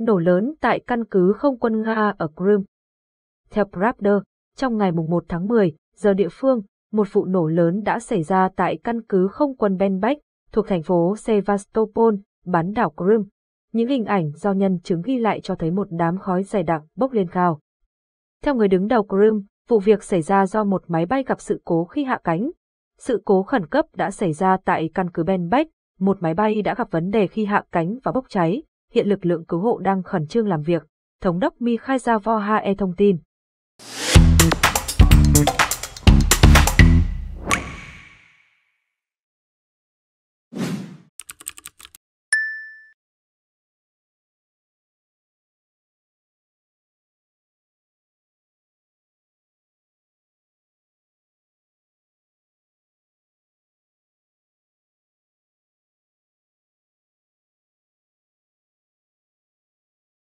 nổ lớn tại căn cứ không quân Nga ở Crimea. Theo Pravda, trong ngày 1 tháng 10, giờ địa phương, một vụ nổ lớn đã xảy ra tại căn cứ không quân Benbek, thuộc thành phố Sevastopol, bán đảo Crimea. Những hình ảnh do nhân chứng ghi lại cho thấy một đám khói dày đặc bốc lên cao. Theo người đứng đầu Crimea, vụ việc xảy ra do một máy bay gặp sự cố khi hạ cánh. Sự cố khẩn cấp đã xảy ra tại căn cứ Benbek, một máy bay đã gặp vấn đề khi hạ cánh và bốc cháy hiện lực lượng cứu hộ đang khẩn trương làm việc. Thống đốc Mikhail Zavoha e thông tin.